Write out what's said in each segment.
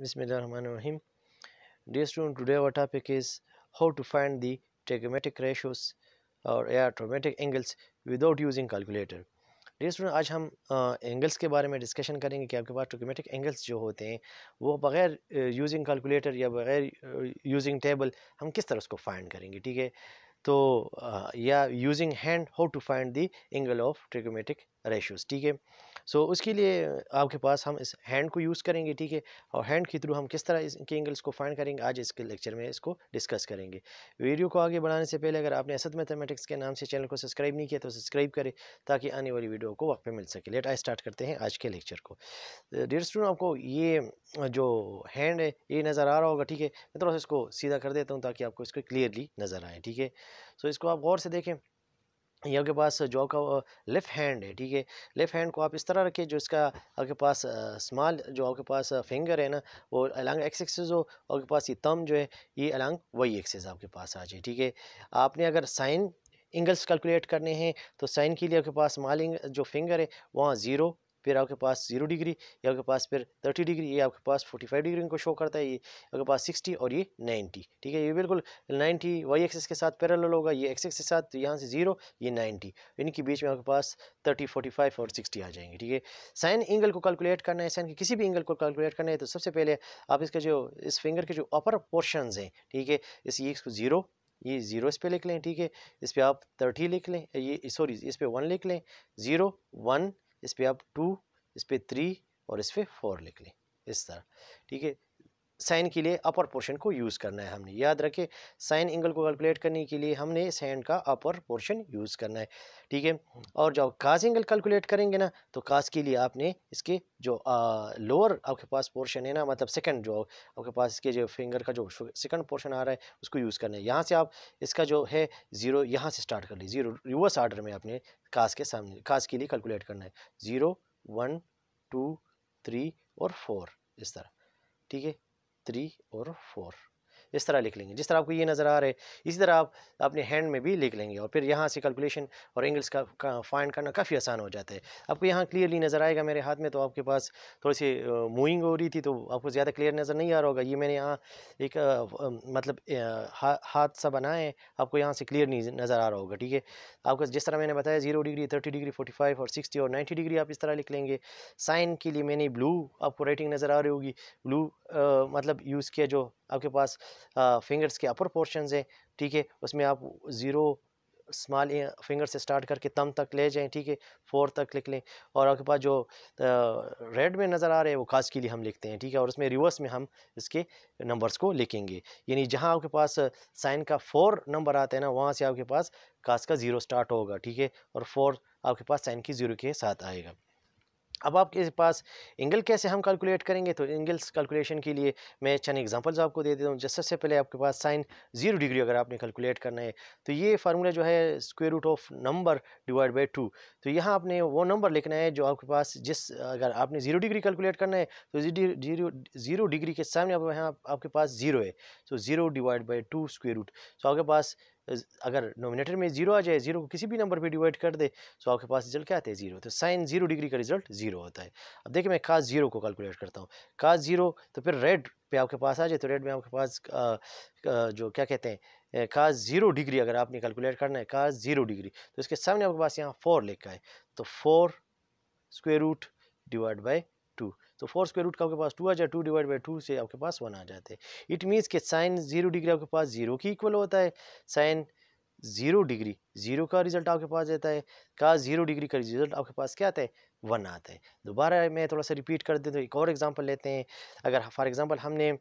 Bismillahirrahmanirrahim. Dear student today our topic is how to find the trigonometric ratios और या trigonometric angles without using calculator. Dear student आज हम angles के बारे में डिस्कशन करेंगे कि आपके पास ट्रिग्नोमेट्रिक एंगल्स जो होते हैं वो बगैर यूजिंग कैलकुलेटर या बगैर यूजिंग टेबल हम किस तरह उसको फाइंड करेंगे ठीक है तो या using hand how to find the angle of trigonometric ratios ठीक है सो so, उसके लिए आपके पास हम इस हैंड को यूज़ करेंगे ठीक है और हैंड के थ्रू हम किस तरह इसके एंगल्स को फाइंड करेंगे आज इसके लेक्चर में इसको डिस्कस करेंगे वीडियो को आगे बढ़ाने से पहले अगर आपने असद मैथमेटिक्स के नाम से चैनल को सब्सक्राइब नहीं किया तो सब्सक्राइब करें ताकि आने वाली वीडियो को वक्त पर मिल सके लेट आई स्टार्ट करते हैं आज के लेक्चर को डेयर स्टूडेंट आपको ये जो हैंड है ये नज़र आ रहा होगा ठीक है मैं थोड़ा सा इसको सीधा कर देता हूँ ताकि आपको इसको क्लियरली नज़र आए ठीक है सो इसको आप गौर से देखें ये आपके पास जो आपका लेफ़्ट हैंड है ठीक है लेफ़्ट हैंड को आप इस तरह रखिए जो इसका आपके पास स्माल जो आपके पास फिंगर है ना वो अलॉन्ग एक्स एक्सेस हो आपके पास ये तम जो है ये अलॉन्ग वही एक्सेस आपके पास आ जाए ठीक है आपने अगर साइन एंगल्स कैलकुलेट करने हैं तो साइन के लिए आपके पास स्मॉल जो फिंगर है वहाँ ज़ीरो फिर आपके पास जीरो डिग्री ये आपके पास फिर थर्टी डिग्री ये आपके पास फोर्टी फाइव डिग्री इनको शो करता है ये आपके पास सिक्सटी और ये नाइन्टी ठीक है ये बिल्कुल नाइन्टी वाई एक्सेस के साथ पैरल होगा ये एक्सेस के साथ तो यहाँ से जीरो ये नाइन्टी इनके बीच में आपके पास थर्टी फोर्टी फाइव और सिक्सटी आ जाएंगे ठीक है साइन एंगल को कैलकुलेट करना है साइन के किसी भी एंगल को कैलकुलेट करना है तो सबसे पहले आप इसका जो इस फिंगर के जो अपर पोर्शन हैं ठीक है इस ये इसको जीरो ये ज़ीरो इस पर लिख लें ठीक है इस पर आप थर्टी लिख लें ये सॉरी इस पर वन लिख लें ज़ीरो वन इस पर आप टू इस पर थ्री और इस पर फोर लिख लें इस तरह ठीक है साइन के लिए अपर पोर्शन को यूज़ करना है हमने याद रखें साइन एंगल को कैलकुलेट करने के लिए हमने साइन का अपर पोर्शन यूज़ करना है ठीक है और जब कास एंगल कैलकुलेट करेंगे ना तो कास के लिए आपने इसके जो लोअर आपके पास पोर्शन है ना मतलब सेकंड जो आपके पास इसके जो फिंगर का जो सेकंड पोर्शन आ रहा है उसको यूज़ करना है यहाँ से आप इसका जो है ज़ीरो यहाँ से स्टार्ट कर लीजिए ज़ीरो रिवर्स आर्डर में आपने कास के सामने कास के लिए कैलकुलेट करना है ज़ीरो वन टू थ्री और फोर इस तरह ठीक है 3 or 4 इस तरह लिख लेंगे जिस तरह आपको ये नज़र आ रहा है इसी तरह आप अपने हैंड में भी लिख लेंगे और फिर यहाँ से कैलकुलेशन और एंगल्स का, का फाइंड करना काफ़ी आसान हो जाता है आपको यहाँ क्लियरली नज़र आएगा मेरे हाथ में तो आपके पास थोड़ी सी मूविंग हो रही थी तो आपको ज़्यादा क्लियर नज़र नहीं आ रहा होगा ये मैंने यहाँ एक मतलब हाथ सा बनाए आपको यहाँ से क्लियर नहीं नज़र आ रहा होगा ठीक है आपको जिस तरह मैंने बताया zero degree thirty degree forty five और सिक्सटी और नाइन्टी डिग्री आप इस तरह लिख लेंगे साइन के लिए मैंने ब्लू आपको राइटिंग नज़र आ रही होगी ब्लू मतलब यूज़ किया जो आपके पास फिंगर्स के अपर पोर्शंस हैं ठीक है उसमें आप ज़ीरो स्माल फिंगर से स्टार्ट करके तम तक ले जाएं ठीक है फोर तक लिख लें और आपके पास जो रेड में नज़र आ रहे हैं वो खास के लिए हम लिखते हैं ठीक है और उसमें रिवर्स में हम इसके नंबर्स को लिखेंगे यानी जहां आपके पास साइन का फोर नंबर आता है ना वहां से आपके पास कास का ज़ीरो स्टार्ट होगा ठीक है और फोर आपके पास साइन की ज़ीरो के साथ आएगा अब आपके पास एंगल कैसे हम कैलकुलेट करेंगे तो एंगल्स कैलकुलेशन के लिए मैं चंद एग्जांपल्स आपको दे देता हूँ जैसे सबसे पहले आपके पास साइन जीरो डिग्री अगर आपने कैलकुलेट करना है तो ये फार्मूला जो है square root of number divide by two तो यहाँ आपने वो नंबर लिखना है जो आपके पास जिस अगर आपने जीरो डिग्री कैलकुलेट करना है तो जीरो डिग्री के सामने आप यहाँ आपके पास जीरो है तो zero divide by two square root तो आपके पास अगर नोमिनेटर में जीरो आ जाए जीरो को किसी भी नंबर पे डिवाइड कर दे तो आपके पास रिजल्ट क्या आते हैं जीरो तो साइन जीरो डिग्री का रिजल्ट जीरो होता है अब देखिए मैं कास जीरो को कैलकुलेट करता हूँ कास जीरो तो फिर रेड पे आपके पास आ जाए तो रेड में आपके पास आ, आ, जो क्या कहते हैं कास जीरो डिग्री अगर आपने कैलकुलेट करना है कास जीरो डिग्री तो इसके सामने आपके पास यहाँ फोर लिखा है तो four square root divide by two तो फोर स्क्वेयर रूट का आपके पास टू आ जाए टू डिवाइड बाई टू से आपके पास वन आ जाते हैं इट मीन्स के साइन जीरो डिग्री आपके पास जीरो की इक्वल होता है साइन जीरो डिग्री जीरो का रिजल्ट आपके पास देता है का जीरो डिग्री का रिजल्ट आपके पास क्या आता है वन आता है दोबारा मैं थोड़ा सा रिपीट कर देता हूँ एक और एग्जाम्पल लेते हैं अगर फॉर एग्जाम्पल हमने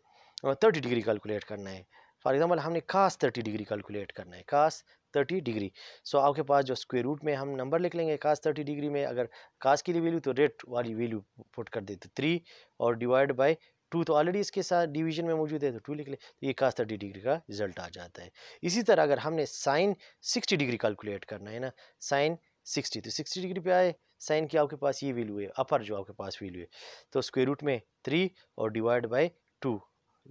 थर्टी डिग्री कैलकुलेट करना है फॉर एग्जाम्पल हमने खास थर्टी डिग्री कैलकुलेट करना है खास थर्टी डिग्री सो so, आपके पास जो स्क्वेयर रूट में हम नंबर लिख लेंगे कास थर्टी डिग्री में अगर कास की वैल्यू तो रेट वाली वैल्यू पुट कर देते तो थ्री और डिवाइड बाई टू तो ऑलरेडी इसके साथ डिवीजन में मौजूद है तो टू लिख ले तो ये कास थर्टी डिग्री का रिजल्ट आ जाता है इसी तरह अगर हमने साइन सिक्सटी डिग्री कैलकुलेट करना है ना साइन सिक्सटी तो सिक्सटी डिग्री पे आए साइन की आपके पास ये वैल्यू है अपर जो आपके पास वैल्यू है तो स्क्वेयर रूट में थ्री और डिवाइड बाई टू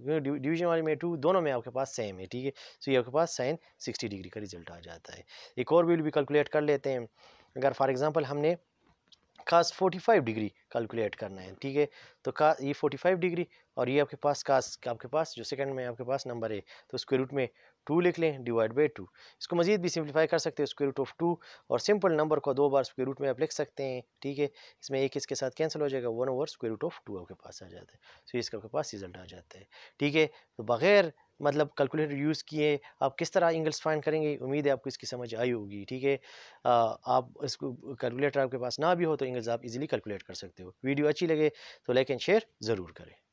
डिवीजन वाले में टू दोनों में आपके पास सेम है ठीक है सो ये आपके पास साइन सिक्सटी डिग्री का रिजल्ट आ जाता है एक और वील भी कैलकुलेट कर लेते हैं अगर फॉर एग्ज़ाम्पल हमने कास 45 डिग्री कैलकुलेट करना है ठीक है तो का ये 45 डिग्री और ये आपके पास कास आपके पास जो सेकंड में आपके पास नंबर है तो उसके रूट में टू लिख लें डिवाइड बाई टू इसको मजीद भी सिंप्लीफाई कर सकते हैं उसके रूट ऑफ टू और सिंपल नंबर को दो बार स्क्वेयर रूट में आप लिख सकते हैं ठीक है इसमें एक इसके साथ कैंसिल हो जाएगा one over square root of two आपके पास आ जाता है सो तो इसका आपके पास रिजल्ट आ जाता है ठीक है तो बगैर मतलब कैलकुलेटर यूज़ किए आप किस तरह एंगल्स फाइंड करेंगे उम्मीद है आपको इसकी समझ आई होगी ठीक है आप इसको कैलकुलेटर आपके पास ना भी हो तो एंगल्स आप इजीली कैलकुलेट कर सकते हो वीडियो अच्छी लगे तो लाइक एंड शेयर ज़रूर करें